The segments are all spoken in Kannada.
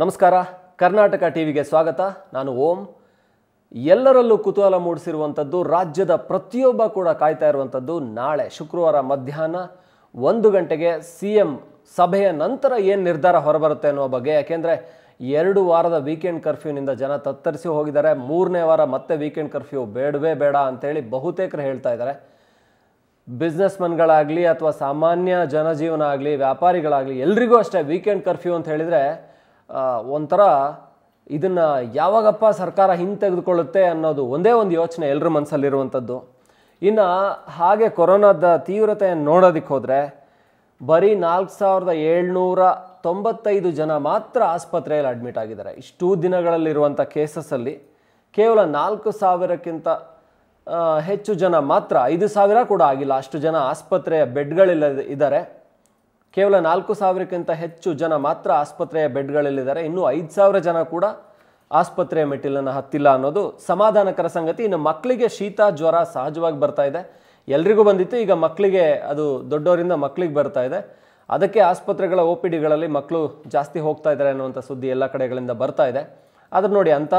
ನಮಸ್ಕಾರ ಕರ್ನಾಟಕ ಟಿವಿಗೆ ಸ್ವಾಗತ ನಾನು ಓಂ ಎಲ್ಲರಲ್ಲೂ ಕುತೂಹಲ ಮೂಡಿಸಿರುವಂಥದ್ದು ರಾಜ್ಯದ ಪ್ರತಿಯೊಬ್ಬ ಕೂಡ ಕಾಯ್ತಾ ಇರುವಂಥದ್ದು ನಾಳೆ ಶುಕ್ರವಾರ ಮಧ್ಯಾಹ್ನ ಒಂದು ಗಂಟೆಗೆ ಸಿ ಎಂ ಸಭೆಯ ನಂತರ ಏನು ನಿರ್ಧಾರ ಹೊರಬರುತ್ತೆ ಅನ್ನೋ ಬಗ್ಗೆ ಯಾಕೆಂದರೆ ಎರಡು ವಾರದ ವೀಕೆಂಡ್ ಕರ್ಫ್ಯೂನಿಂದ ಜನ ತತ್ತರಿಸಿ ಹೋಗಿದ್ದಾರೆ ಮೂರನೇ ವಾರ ಮತ್ತೆ ವೀಕೆಂಡ್ ಕರ್ಫ್ಯೂ ಬೇಡವೇ ಬೇಡ ಅಂತೇಳಿ ಬಹುತೇಕರು ಹೇಳ್ತಾ ಇದ್ದಾರೆ ಬಿಸ್ನೆಸ್ ಅಥವಾ ಸಾಮಾನ್ಯ ಜನಜೀವನ ಆಗಲಿ ವ್ಯಾಪಾರಿಗಳಾಗಲಿ ಎಲ್ರಿಗೂ ಅಷ್ಟೇ ವೀಕೆಂಡ್ ಕರ್ಫ್ಯೂ ಅಂತ ಹೇಳಿದರೆ ಒಂಥರ ಇದನ್ನು ಯಾವಾಗಪ್ಪ ಸರ್ಕಾರ ಹಿಂತೆಗೆದುಕೊಳ್ಳುತ್ತೆ ಅನ್ನೋದು ಒಂದೇ ಒಂದು ಯೋಚನೆ ಎಲ್ಲರ ಮನಸ್ಸಲ್ಲಿರುವಂಥದ್ದು ಇನ್ನು ಹಾಗೆ ಕೊರೋನಾದ ತೀವ್ರತೆಯನ್ನು ನೋಡೋದಕ್ಕೆ ಹೋದರೆ ಬರೀ ನಾಲ್ಕು ಸಾವಿರದ ಏಳ್ನೂರ ತೊಂಬತ್ತೈದು ಜನ ಮಾತ್ರ ಆಸ್ಪತ್ರೆಯಲ್ಲಿ ಅಡ್ಮಿಟ್ ಆಗಿದ್ದಾರೆ ಇಷ್ಟು ದಿನಗಳಲ್ಲಿರುವಂಥ ಕೇಸಸ್ಸಲ್ಲಿ ಕೇವಲ ನಾಲ್ಕು ಸಾವಿರಕ್ಕಿಂತ ಹೆಚ್ಚು ಜನ ಮಾತ್ರ ಐದು ಸಾವಿರ ಕೂಡ ಆಗಿಲ್ಲ ಅಷ್ಟು ಜನ ಆಸ್ಪತ್ರೆಯ ಬೆಡ್ಗಳಿಲ್ಲ ಇದ್ದಾರೆ ಕೇವಲ ನಾಲ್ಕು ಸಾವಿರಕ್ಕಿಂತ ಹೆಚ್ಚು ಜನ ಮಾತ್ರ ಆಸ್ಪತ್ರೆಯ ಬೆಡ್ಗಳಲ್ಲಿದ್ದಾರೆ ಇನ್ನೂ ಐದು ಸಾವಿರ ಜನ ಕೂಡ ಆಸ್ಪತ್ರೆಯ ಮೆಟ್ಟಿಲನ್ನು ಹತ್ತಿಲ್ಲ ಅನ್ನೋದು ಸಮಾಧಾನಕರ ಸಂಗತಿ ಇನ್ನು ಮಕ್ಕಳಿಗೆ ಶೀತ ಜ್ವರ ಸಹಜವಾಗಿ ಬರ್ತಾ ಇದೆ ಎಲ್ರಿಗೂ ಬಂದಿತ್ತು ಈಗ ಮಕ್ಕಳಿಗೆ ಅದು ದೊಡ್ಡವರಿಂದ ಮಕ್ಕಳಿಗೆ ಬರ್ತಾ ಇದೆ ಅದಕ್ಕೆ ಆಸ್ಪತ್ರೆಗಳ ಒ ಪಿ ಡಿಗಳಲ್ಲಿ ಮಕ್ಕಳು ಜಾಸ್ತಿ ಹೋಗ್ತಾ ಇದ್ದಾರೆ ಅನ್ನುವಂಥ ಸುದ್ದಿ ಎಲ್ಲ ಕಡೆಗಳಿಂದ ಬರ್ತಾ ಇದೆ ಆದರೆ ನೋಡಿ ಅಂಥ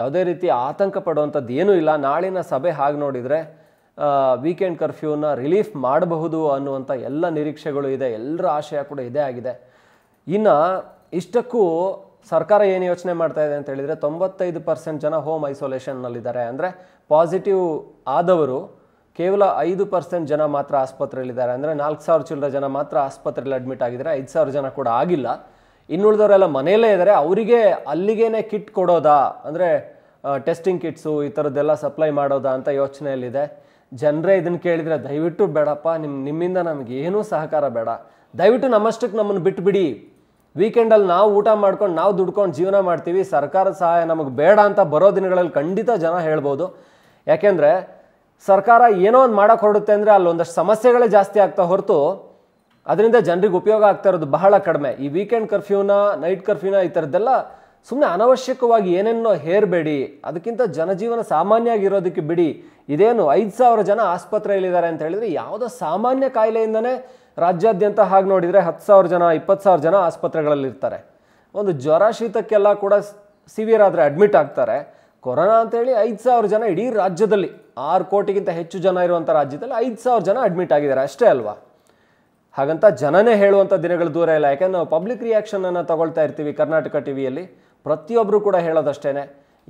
ಯಾವುದೇ ರೀತಿ ಆತಂಕ ಪಡುವಂಥದ್ದು ಏನೂ ಇಲ್ಲ ನಾಳಿನ ಸಭೆ ಹಾಗೆ ನೋಡಿದರೆ ವೀಕೆಂಡ್ ಕರ್ಫ್ಯೂನ ರಿಲೀಫ್ ಮಾಡಬಹುದು ಅನ್ನುವಂಥ ಎಲ್ಲ ನಿರೀಕ್ಷೆಗಳು ಇದೆ ಎಲ್ಲರ ಆಶಯ ಕೂಡ ಇದೇ ಆಗಿದೆ ಇನ್ನು ಇಷ್ಟಕ್ಕೂ ಸರ್ಕಾರ ಏನು ಯೋಚನೆ ಮಾಡ್ತಾ ಇದೆ ಅಂತ ಹೇಳಿದರೆ ತೊಂಬತ್ತೈದು ಪರ್ಸೆಂಟ್ ಜನ ಹೋಮ್ ಐಸೋಲೇಷನ್ನಲ್ಲಿದ್ದಾರೆ ಅಂದರೆ ಪಾಸಿಟಿವ್ ಆದವರು ಕೇವಲ ಐದು ಪರ್ಸೆಂಟ್ ಜನ ಮಾತ್ರ ಆಸ್ಪತ್ರೆಯಲ್ಲಿದ್ದಾರೆ ಅಂದರೆ ನಾಲ್ಕು ಸಾವಿರ ಚಿಲ್ಲರ ಜನ ಮಾತ್ರ ಆಸ್ಪತ್ರೆಯಲ್ಲಿ ಅಡ್ಮಿಟ್ ಆಗಿದ್ದಾರೆ ಐದು ಸಾವಿರ ಜನ ಕೂಡ ಆಗಿಲ್ಲ ಇನ್ನುಳಿದವರೆಲ್ಲ ಮನೆಯಲ್ಲೇ ಇದ್ದಾರೆ ಅವರಿಗೆ ಅಲ್ಲಿಗೇನೆ ಕಿಟ್ ಕೊಡೋದಾ ಅಂದರೆ ಟೆಸ್ಟಿಂಗ್ ಕಿಟ್ಸು ಈ ಥರದ್ದೆಲ್ಲ ಸಪ್ಲೈ ಮಾಡೋದಾ ಅಂತ ಯೋಚನೆಯಲ್ಲಿದೆ ಜನರೇ ಇದನ್ನು ಕೇಳಿದರೆ ದಯವಿಟ್ಟು ಬೇಡಪ್ಪ ನಿಮ್ಮ ನಿಮ್ಮಿಂದ ನಮಗೆ ಏನೂ ಸಹಕಾರ ಬೇಡ ದಯವಿಟ್ಟು ನಮ್ಮಷ್ಟಕ್ಕೆ ನಮ್ಮನ್ನು ಬಿಟ್ಟುಬಿಡಿ ವೀಕೆಂಡಲ್ಲಿ ನಾವು ಊಟ ಮಾಡ್ಕೊಂಡು ನಾವು ದುಡ್ಕೊಂಡು ಜೀವನ ಮಾಡ್ತೀವಿ ಸರ್ಕಾರದ ಸಹಾಯ ನಮಗೆ ಬೇಡ ಅಂತ ಬರೋ ದಿನಗಳಲ್ಲಿ ಖಂಡಿತ ಜನ ಹೇಳ್ಬೋದು ಯಾಕೆಂದರೆ ಸರ್ಕಾರ ಏನೋ ಒಂದು ಮಾಡೋಕೆ ಹೊರಡುತ್ತೆ ಅಂದರೆ ಒಂದಷ್ಟು ಸಮಸ್ಯೆಗಳೇ ಜಾಸ್ತಿ ಆಗ್ತಾ ಹೊರತು ಅದರಿಂದ ಜನರಿಗೆ ಉಪಯೋಗ ಆಗ್ತಾ ಇರೋದು ಬಹಳ ಕಡಿಮೆ ಈ ವೀಕೆಂಡ್ ಕರ್ಫ್ಯೂನ ನೈಟ್ ಕರ್ಫ್ಯೂನ ಈ ಥರದ್ದೆಲ್ಲ ಸುಮ್ಮನೆ ಅನವಶ್ಯಕವಾಗಿ ಏನೇನೋ ಹೇರಬೇಡಿ ಅದಕ್ಕಿಂತ ಜನಜೀವನ ಸಾಮಾನ್ಯ ಆಗಿರೋದಕ್ಕೆ ಬಿಡಿ ಇದೇನು ಐದು ಸಾವಿರ ಜನ ಆಸ್ಪತ್ರೆಯಲ್ಲಿದ್ದಾರೆ ಅಂತ ಹೇಳಿದ್ರೆ ಯಾವುದೋ ಸಾಮಾನ್ಯ ಕಾಯಿಲೆಯಿಂದನೇ ರಾಜ್ಯಾದ್ಯಂತ ಹಾಗೆ ನೋಡಿದರೆ ಹತ್ತು ಸಾವಿರ ಜನ ಇಪ್ಪತ್ತು ಸಾವಿರ ಜನ ಆಸ್ಪತ್ರೆಗಳಲ್ಲಿರ್ತಾರೆ ಒಂದು ಜ್ವರ ಶೀತಕ್ಕೆಲ್ಲ ಕೂಡ ಸಿವಿಯರ್ ಆದರೆ ಅಡ್ಮಿಟ್ ಆಗ್ತಾರೆ ಕೊರೋನಾ ಅಂತೇಳಿ ಐದು ಸಾವಿರ ಜನ ಇಡೀ ರಾಜ್ಯದಲ್ಲಿ ಆರು ಕೋಟಿಗಿಂತ ಹೆಚ್ಚು ಜನ ಇರುವಂಥ ರಾಜ್ಯದಲ್ಲಿ ಐದು ಸಾವಿರ ಜನ ಅಡ್ಮಿಟ್ ಆಗಿದ್ದಾರೆ ಅಷ್ಟೇ ಅಲ್ವಾ ಹಾಗಂತ ಜನನೇ ಹೇಳುವಂಥ ದಿನಗಳು ದೂರ ಇಲ್ಲ ಯಾಕೆಂದ್ರೆ ನಾವು ಪಬ್ಲಿಕ್ ರಿಯಾಕ್ಷನನ್ನು ತಗೊಳ್ತಾ ಇರ್ತೀವಿ ಕರ್ನಾಟಕ ಟಿ ವಿಯಲ್ಲಿ ಪ್ರತಿಯೊಬ್ಬರು ಕೂಡ ಹೇಳೋದಷ್ಟೇ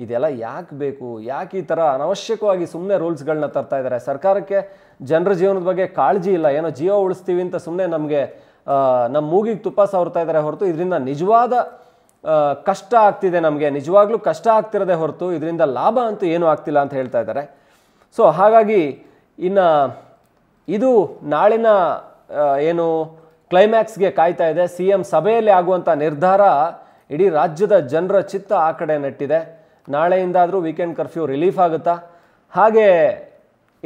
ಇದೆಲ್ಲ ಯಾಕೆ ಬೇಕು ಯಾಕೆ ಈ ಥರ ಅನವಶ್ಯಕವಾಗಿ ಸುಮ್ಮನೆ ರೂಲ್ಸ್ಗಳನ್ನ ತರ್ತಾ ಇದ್ದಾರೆ ಸರ್ಕಾರಕ್ಕೆ ಜನರ ಜೀವನದ ಬಗ್ಗೆ ಕಾಳಜಿ ಇಲ್ಲ ಏನೋ ಜೀವ ಉಳಿಸ್ತೀವಿ ಅಂತ ಸುಮ್ಮನೆ ನಮಗೆ ನಮ್ಮ ಮೂಗಿಗೆ ತುಪ್ಪ ಸಾವ್ತಾ ಇದ್ದಾರೆ ಹೊರತು ಇದರಿಂದ ನಿಜವಾದ ಕಷ್ಟ ಆಗ್ತಿದೆ ನಮಗೆ ನಿಜವಾಗ್ಲೂ ಕಷ್ಟ ಆಗ್ತಿರೋದೆ ಹೊರತು ಇದರಿಂದ ಲಾಭ ಅಂತೂ ಏನೂ ಆಗ್ತಿಲ್ಲ ಅಂತ ಹೇಳ್ತಾ ಇದ್ದಾರೆ ಸೊ ಹಾಗಾಗಿ ಇನ್ನು ಇದು ನಾಳಿನ ಏನು ಕ್ಲೈಮ್ಯಾಕ್ಸ್ಗೆ ಕಾಯ್ತಾ ಇದೆ ಸಿ ಎಂ ಸಭೆಯಲ್ಲಿ ಆಗುವಂಥ ನಿರ್ಧಾರ ಇಡೀ ರಾಜ್ಯದ ಜನರ ಚಿತ್ತ ಆ ಕಡೆ ನೆಟ್ಟಿದೆ ನಾಳೆಯಿಂದಾದರೂ ವೀಕೆಂಡ್ ಕರ್ಫ್ಯೂ ರಿಲೀಫ್ ಆಗುತ್ತಾ ಹಾಗೆ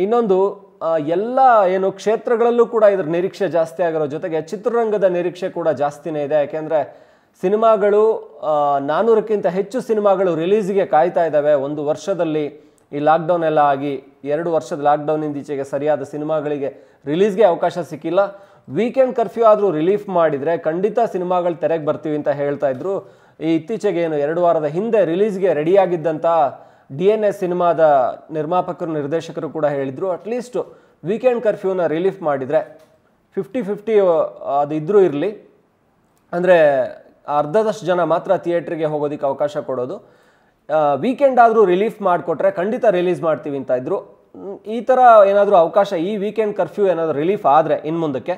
ಇನ್ನೊಂದು ಎಲ್ಲ ಏನು ಕ್ಷೇತ್ರಗಳಲ್ಲೂ ಕೂಡ ಇದ್ರ ನಿರೀಕ್ಷೆ ಜಾಸ್ತಿ ಆಗಿರೋ ಜೊತೆಗೆ ಚಿತ್ರರಂಗದ ನಿರೀಕ್ಷೆ ಕೂಡ ಜಾಸ್ತಿನೇ ಇದೆ ಯಾಕೆಂದರೆ ಸಿನಿಮಾಗಳು ನಾನ್ನೂರಕ್ಕಿಂತ ಹೆಚ್ಚು ಸಿನಿಮಾಗಳು ರಿಲೀಸ್ಗೆ ಕಾಯ್ತಾ ಇದ್ದಾವೆ ಒಂದು ವರ್ಷದಲ್ಲಿ ಈ ಲಾಕ್ಡೌನ್ ಎಲ್ಲ ಆಗಿ ಎರಡು ವರ್ಷದ ಲಾಕ್ಡೌನಿಂದ ಈಚೆಗೆ ಸರಿಯಾದ ಸಿನಿಮಾಗಳಿಗೆ ರಿಲೀಸ್ಗೆ ಅವಕಾಶ ಸಿಕ್ಕಿಲ್ಲ ವೀಕೆಂಡ್ ಕರ್ಫ್ಯೂ ಆದರೂ ರಿಲೀಫ್ ಮಾಡಿದರೆ ಖಂಡಿತ ಸಿನಿಮಾಗಳು ತೆರೆಗೆ ಬರ್ತೀವಿ ಅಂತ ಹೇಳ್ತಾ ಇದ್ರು ಈ ಇತ್ತೀಚೆಗೆ ಏನು ಎರಡು ವಾರದ ಹಿಂದೆ ರಿಲೀಸ್ಗೆ ರೆಡಿಯಾಗಿದ್ದಂಥ ಡಿ ಎನ್ ಎಸ್ ಸಿನಿಮಾದ ನಿರ್ಮಾಪಕರು ನಿರ್ದೇಶಕರು ಕೂಡ ಹೇಳಿದರು ಅಟ್ಲೀಸ್ಟು ವೀಕೆಂಡ್ ಕರ್ಫ್ಯೂನ ರಿಲೀಫ್ ಮಾಡಿದರೆ ಫಿಫ್ಟಿ ಫಿಫ್ಟಿ ಅದು ಇದ್ದರೂ ಇರಲಿ ಅಂದರೆ ಅರ್ಧದಷ್ಟು ಜನ ಮಾತ್ರ ಥಿಯೇಟ್ರಿಗೆ ಹೋಗೋದಕ್ಕೆ ಅವಕಾಶ ಕೊಡೋದು ವೀಕೆಂಡ್ ಆದರೂ ರಿಲೀಫ್ ಮಾಡಿಕೊಟ್ರೆ ಖಂಡಿತ ರಿಲೀಸ್ ಮಾಡ್ತೀವಿ ಅಂತ ಇದ್ದರು ಈ ಥರ ಏನಾದರೂ ಅವಕಾಶ ಈ ವೀಕೆಂಡ್ ಕರ್ಫ್ಯೂ ಏನಾದರೂ ರಿಲೀಫ್ ಆದರೆ ಇನ್ನು ಮುಂದಕ್ಕೆ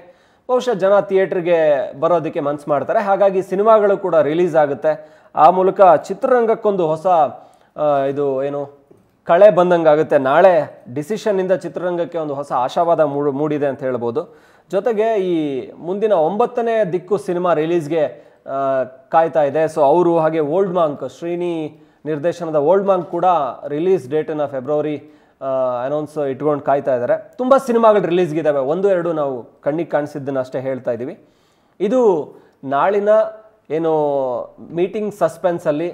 ಬಹುಶಃ ಜನ ಥಿಯೇಟ್ರಿಗೆ ಬರೋದಕ್ಕೆ ಮನ್ಸು ಮಾಡ್ತಾರೆ ಹಾಗಾಗಿ ಸಿನಿಮಾಗಳು ಕೂಡ ರಿಲೀಸ್ ಆಗುತ್ತೆ ಆ ಮೂಲಕ ಚಿತ್ರರಂಗಕ್ಕೊಂದು ಹೊಸ ಇದು ಏನು ಕಳೆ ಬಂದಂಗೆ ಆಗುತ್ತೆ ನಾಳೆ ಡಿಸಿಷನ್ನಿಂದ ಚಿತ್ರರಂಗಕ್ಕೆ ಒಂದು ಹೊಸ ಆಶಾವಾದ ಮೂಡು ಮೂಡಿದೆ ಅಂತ ಹೇಳ್ಬೋದು ಜೊತೆಗೆ ಈ ಮುಂದಿನ ಒಂಬತ್ತನೇ ದಿಕ್ಕು ಸಿನಿಮಾ ರಿಲೀಸ್ಗೆ ಕಾಯ್ತಾ ಇದೆ ಸೊ ಅವರು ಹಾಗೆ ಓಲ್ಡ್ ಮಾಂಕ್ ಶ್ರೀನಿ ನಿರ್ದೇಶನದ ಓಲ್ಡ್ ಮಾಂಕ್ ಕೂಡ ರಿಲೀಸ್ ಡೇಟನ್ನು ಫೆಬ್ರವರಿ ಅನೌನ್ಸ್ ಇಟ್ಕೊಂಡು ಕಾಯ್ತಾ ಇದ್ದಾರೆ ತುಂಬ ಸಿನಿಮಾಗಳು ರಿಲೀಸ್ಗಿದ್ದಾವೆ ಒಂದು ಎರಡು ನಾವು ಕಣ್ಣಿಗೆ ಕಾಣಿಸಿದ್ದನ್ನು ಅಷ್ಟೇ ಹೇಳ್ತಾ ಇದ್ದೀವಿ ಇದು ನಾಳಿನ ಏನು ಮೀಟಿಂಗ್ ಸಸ್ಪೆನ್ಸಲ್ಲಿ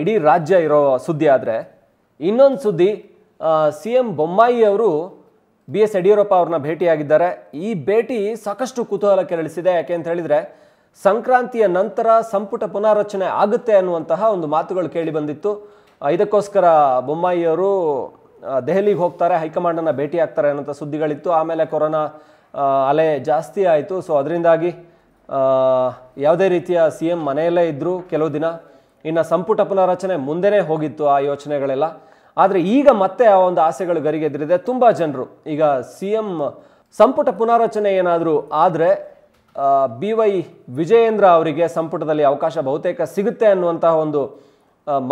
ಇಡೀ ರಾಜ್ಯ ಇರೋ ಸುದ್ದಿ ಆದರೆ ಇನ್ನೊಂದು ಸುದ್ದಿ ಸಿ ಎಂ ಬೊಮ್ಮಾಯಿ ಅವರು ಬಿ ಎಸ್ ಯಡಿಯೂರಪ್ಪ ಅವ್ರನ್ನ ಭೇಟಿಯಾಗಿದ್ದಾರೆ ಈ ಭೇಟಿ ಸಾಕಷ್ಟು ಕುತೂಹಲ ಕೆರಳಿಸಿದೆ ಯಾಕೆ ಅಂತ ಹೇಳಿದರೆ ಸಂಕ್ರಾಂತಿಯ ನಂತರ ಸಂಪುಟ ಪುನಾರಚನೆ ಆಗುತ್ತೆ ಅನ್ನುವಂತಹ ಒಂದು ಮಾತುಗಳು ಕೇಳಿ ಬಂದಿತ್ತು ಇದಕ್ಕೋಸ್ಕರ ಬೊಮ್ಮಾಯಿಯವರು ದೆಹಲಿಗೆ ಹೋಗ್ತಾರೆ ಹೈಕಮಾಂಡನ್ನು ಭೇಟಿ ಆಗ್ತಾರೆ ಅನ್ನೋಂಥ ಸುದ್ದಿಗಳಿತ್ತು ಆಮೇಲೆ ಕೊರೋನಾ ಅಲೆ ಜಾಸ್ತಿ ಆಯಿತು ಸೊ ಅದರಿಂದಾಗಿ ಯಾವುದೇ ರೀತಿಯ ಸಿ ಎಂ ಮನೆಯಲ್ಲೇ ಇದ್ದರು ಕೆಲವು ದಿನ ಇನ್ನು ಸಂಪುಟ ಪುನರಚನೆ ಮುಂದೆನೇ ಹೋಗಿತ್ತು ಆ ಯೋಚನೆಗಳೆಲ್ಲ ಆದರೆ ಈಗ ಮತ್ತೆ ಆ ಒಂದು ಆಸೆಗಳು ಗರಿಗೆದ್ರಿದೆ ತುಂಬ ಜನರು ಈಗ ಸಿ ಎಂ ಸಂಪುಟ ಪುನಾರಚನೆ ಏನಾದರೂ ಆದರೆ ಬಿ ವೈ ವಿಜಯೇಂದ್ರ ಅವರಿಗೆ ಸಂಪುಟದಲ್ಲಿ ಅವಕಾಶ ಬಹುತೇಕ ಸಿಗುತ್ತೆ ಅನ್ನುವಂತಹ ಒಂದು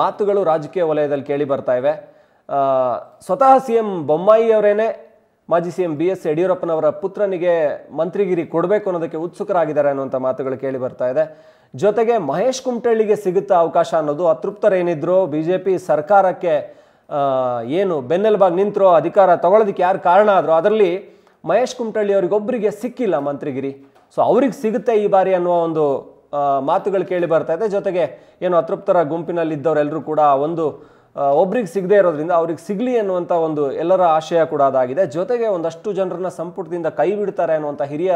ಮಾತುಗಳು ರಾಜಕೀಯ ವಲಯದಲ್ಲಿ ಕೇಳಿ ಬರ್ತಾ ಇವೆ ಸ್ವತಃ ಸಿ ಎಂ ಬೊಮ್ಮಾಯಿಯವರೇನೆ ಮಾಜಿ ಸಿ ಎಂ ಬಿ ಎಸ್ ಯಡಿಯೂರಪ್ಪನವರ ಪುತ್ರನಿಗೆ ಮಂತ್ರಿಗಿರಿ ಕೊಡಬೇಕು ಅನ್ನೋದಕ್ಕೆ ಉತ್ಸುಕರಾಗಿದ್ದಾರೆ ಅನ್ನುವಂಥ ಮಾತುಗಳು ಕೇಳಿ ಬರ್ತಾ ಇದೆ ಜೊತೆಗೆ ಮಹೇಶ್ ಕುಮಟಳ್ಳಿಗೆ ಸಿಗುತ್ತಾ ಅವಕಾಶ ಅನ್ನೋದು ಅತೃಪ್ತರೇನಿದ್ರು ಬಿ ಜೆ ಪಿ ಸರ್ಕಾರಕ್ಕೆ ಏನು ಬೆನ್ನೆಲುಬಾಗಿ ನಿಂತರೋ ಅಧಿಕಾರ ತಗೊಳ್ಳೋದಕ್ಕೆ ಯಾರು ಕಾರಣ ಆದರೂ ಅದರಲ್ಲಿ ಮಹೇಶ್ ಕುಮಟಳ್ಳಿ ಅವರಿಗೊಬ್ಬರಿಗೆ ಸಿಕ್ಕಿಲ್ಲ ಮಂತ್ರಿಗಿರಿ ಸೊ ಅವ್ರಿಗೆ ಸಿಗುತ್ತೆ ಈ ಬಾರಿ ಅನ್ನುವ ಒಂದು ಮಾತುಗಳು ಕೇಳಿ ಬರ್ತಾ ಇದೆ ಜೊತೆಗೆ ಏನು ಅತೃಪ್ತರ ಗುಂಪಿನಲ್ಲಿದ್ದವರೆಲ್ಲರೂ ಕೂಡ ಒಂದು ಒಬ್ರಿಗೆ ಸಿಗದೆ ಇರೋದ್ರಿಂದ ಅವ್ರಿಗೆ ಸಿಗಲಿ ಅನ್ನುವಂಥ ಒಂದು ಎಲ್ಲರ ಆಶಯ ಕೂಡ ಅದಾಗಿದೆ ಜೊತೆಗೆ ಒಂದಷ್ಟು ಜನರನ್ನ ಸಂಪುಟದಿಂದ ಕೈ ಬಿಡ್ತಾರೆ ಅನ್ನುವಂಥ ಹಿರಿಯ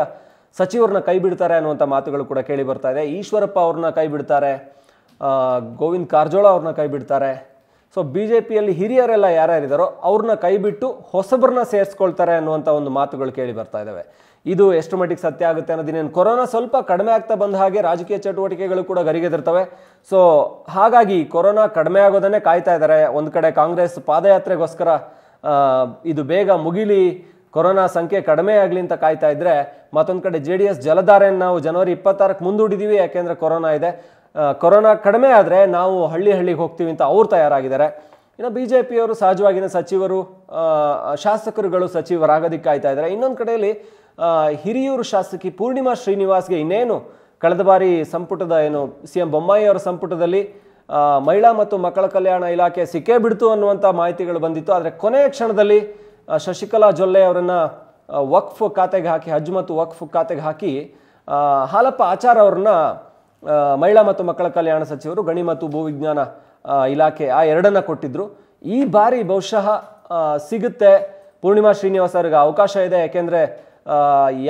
ಸಚಿವರನ್ನ ಕೈ ಬಿಡ್ತಾರೆ ಅನ್ನುವಂಥ ಮಾತುಗಳು ಕೂಡ ಕೇಳಿ ಬರ್ತಾ ಇದೆ ಈಶ್ವರಪ್ಪ ಅವ್ರನ್ನ ಕೈ ಬಿಡ್ತಾರೆ ಗೋವಿಂದ್ ಕಾರಜೋಳ ಅವ್ರನ್ನ ಕೈ ಬಿಡ್ತಾರೆ ಸೊ ಬಿ ಜೆ ಪಿಯಲ್ಲಿ ಹಿರಿಯರೆಲ್ಲ ಯಾರ್ಯಾರಿದ್ದಾರೋ ಅವ್ರನ್ನ ಕೈ ಬಿಟ್ಟು ಹೊಸಬ್ರನ್ನ ಸೇರಿಸ್ಕೊಳ್ತಾರೆ ಅನ್ನುವಂಥ ಒಂದು ಮಾತುಗಳು ಕೇಳಿ ಬರ್ತಾ ಇದ್ದಾವೆ ಇದು ಎಷ್ಟು ಮಟ್ಟಿಗೆ ಸತ್ಯ ಆಗುತ್ತೆ ಅನ್ನೋದಿನೇನು ಕೊರೋನಾ ಸ್ವಲ್ಪ ಕಡಿಮೆ ಆಗ್ತಾ ಬಂದ ಹಾಗೆ ರಾಜಕೀಯ ಚಟುವಟಿಕೆಗಳು ಕೂಡ ಗರಿಗೆದಿರ್ತವೆ ಸೊ ಹಾಗಾಗಿ ಕೊರೋನಾ ಕಡಿಮೆ ಆಗೋದನ್ನೇ ಕಾಯ್ತಾ ಇದ್ದಾರೆ ಒಂದು ಕಡೆ ಕಾಂಗ್ರೆಸ್ ಪಾದಯಾತ್ರೆಗೋಸ್ಕರ ಇದು ಬೇಗ ಮುಗಿಲಿ ಕೊರೋನಾ ಸಂಖ್ಯೆ ಕಡಿಮೆ ಆಗಲಿ ಅಂತ ಕಾಯ್ತಾ ಇದ್ದರೆ ಮತ್ತೊಂದು ಕಡೆ ಜೆ ಡಿ ಎಸ್ ಜಲಧಾರೆಯನ್ನು ನಾವು ಜನವರಿ ಇಪ್ಪತ್ತಾರಕ್ಕೆ ಮುಂದೂಡಿದ್ದೀವಿ ಯಾಕೆಂದರೆ ಕೊರೋನಾ ಇದೆ ಕೊರೋನಾ ಕಡಿಮೆ ಆದರೆ ನಾವು ಹಳ್ಳಿ ಹಳ್ಳಿಗೆ ಹೋಗ್ತೀವಿ ಅಂತ ಅವರು ತಯಾರಾಗಿದ್ದಾರೆ ಇನ್ನು ಬಿ ಜೆ ಪಿಯವರು ಸಹಜವಾಗಿನ ಸಚಿವರು ಶಾಸಕರುಗಳು ಸಚಿವರಾಗೋದಕ್ಕೆ ಕಾಯ್ತಾ ಇದ್ದಾರೆ ಇನ್ನೊಂದು ಕಡೆಯಲ್ಲಿ ಹಿರಿಯೂರು ಶಾಸಕಿ ಪೂರ್ಣಿಮಾ ಶ್ರೀನಿವಾಸ್ಗೆ ಇನ್ನೇನು ಕಳೆದ ಬಾರಿ ಸಂಪುಟದ ಏನು ಸಿ ಎಂ ಬೊಮ್ಮಾಯಿ ಅವರ ಸಂಪುಟದಲ್ಲಿ ಮಹಿಳಾ ಮತ್ತು ಮಕ್ಕಳ ಕಲ್ಯಾಣ ಇಲಾಖೆ ಸಿಕ್ಕೇ ಬಿಡ್ತು ಅನ್ನುವಂಥ ಮಾಹಿತಿಗಳು ಬಂದಿತ್ತು ಆದರೆ ಕೊನೆಯ ಕ್ಷಣದಲ್ಲಿ ಶಶಿಕಲಾ ಜೊಲ್ಲೆ ಅವರನ್ನು ವಕ್ಫ್ ಖಾತೆಗೆ ಹಾಕಿ ಹಜ್ ಮತ್ತು ವಕ್ಫ್ ಖಾತೆಗೆ ಹಾಕಿ ಹಾಲಪ್ಪ ಆಚಾರ್ ಅವ್ರನ್ನ ಮಹಿಳಾ ಮತ್ತು ಮಕ್ಕಳ ಕಲ್ಯಾಣ ಸಚಿವರು ಗಣಿ ಮತ್ತು ಭೂವಿಜ್ಞಾನ ಇಲಾಖೆ ಆ ಎರಡನ್ನ ಕೊಟ್ಟಿದ್ರು ಈ ಬಾರಿ ಬಹುಶಃ ಸಿಗುತ್ತೆ ಪೂರ್ಣಿಮಾ ಶ್ರೀನಿವಾಸ್ ಅವರಿಗೆ ಅವಕಾಶ ಇದೆ ಯಾಕೆಂದರೆ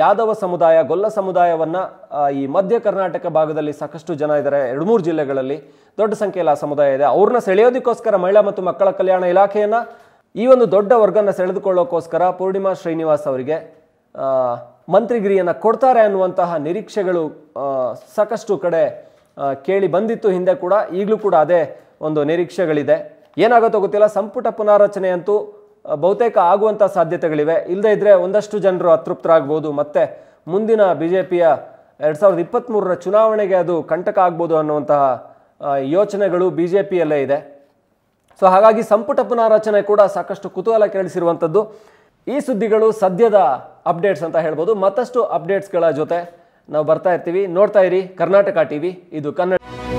ಯಾದವ ಸಮುದಾಯ ಗೊಲ್ಲ ಸಮುದಾಯವನ್ನು ಈ ಮಧ್ಯ ಕರ್ನಾಟಕ ಭಾಗದಲ್ಲಿ ಸಾಕಷ್ಟು ಜನ ಇದ್ದಾರೆ ಎರಡು ಮೂರು ಜಿಲ್ಲೆಗಳಲ್ಲಿ ದೊಡ್ಡ ಸಂಖ್ಯೆಯಲ್ಲಿ ಆ ಸಮುದಾಯ ಇದೆ ಅವ್ರನ್ನ ಸೆಳೆಯೋದಕ್ಕೋಸ್ಕರ ಮಹಿಳಾ ಮತ್ತು ಮಕ್ಕಳ ಕಲ್ಯಾಣ ಇಲಾಖೆಯನ್ನು ಈ ಒಂದು ದೊಡ್ಡ ವರ್ಗನ ಸೆಳೆದುಕೊಳ್ಳೋಕ್ಕೋಸ್ಕರ ಪೂರ್ಣಿಮಾ ಶ್ರೀನಿವಾಸ್ ಅವರಿಗೆ ಮಂತ್ರಿಗಿರಿಯನ್ನು ಕೊಡ್ತಾರೆ ಅನ್ನುವಂತಹ ನಿರೀಕ್ಷೆಗಳು ಸಾಕಷ್ಟು ಕಡೆ ಕೇಳಿ ಬಂದಿತ್ತು ಹಿಂದೆ ಕೂಡ ಈಗಲೂ ಕೂಡ ಅದೇ ಒಂದು ನಿರೀಕ್ಷೆಗಳಿದೆ ಏನಾಗುತ್ತೋ ಗೊತ್ತಿಲ್ಲ ಸಂಪುಟ ಪುನಾರಚನೆಯಂತೂ ಅಂತೂ ಬಹುತೇಕ ಆಗುವಂಥ ಸಾಧ್ಯತೆಗಳಿವೆ ಇಲ್ಲದೇ ಇದ್ದರೆ ಒಂದಷ್ಟು ಜನರು ಅತೃಪ್ತರಾಗ್ಬೋದು ಮತ್ತೆ ಮುಂದಿನ ಬಿ ಜೆ ಪಿಯ ಎರಡು ಸಾವಿರದ ಚುನಾವಣೆಗೆ ಅದು ಕಂಟಕ ಆಗ್ಬೋದು ಅನ್ನುವಂತಹ ಯೋಚನೆಗಳು ಬಿ ಜೆ ಪಿಯಲ್ಲೇ ಇದೆ ಸೊ ಹಾಗಾಗಿ ಸಂಪುಟ ಪುನಾರಚನೆ ಕೂಡ ಸಾಕಷ್ಟು ಕುತೂಹಲ ಕೇಳಿಸಿರುವಂಥದ್ದು ಈ ಸುದ್ದಿಗಳು ಸದ್ಯದ ಅಪ್ಡೇಟ್ಸ್ ಅಂತ ಹೇಳ್ಬೋದು ಮತ್ತಷ್ಟು ಅಪ್ಡೇಟ್ಸ್ಗಳ ಜೊತೆ ನಾವು ಬರ್ತಾ ಇರ್ತೀವಿ ನೋಡ್ತಾ ಇರಿ ಕರ್ನಾಟಕ ಟಿವಿ ಇದು ಕನ್ನಡ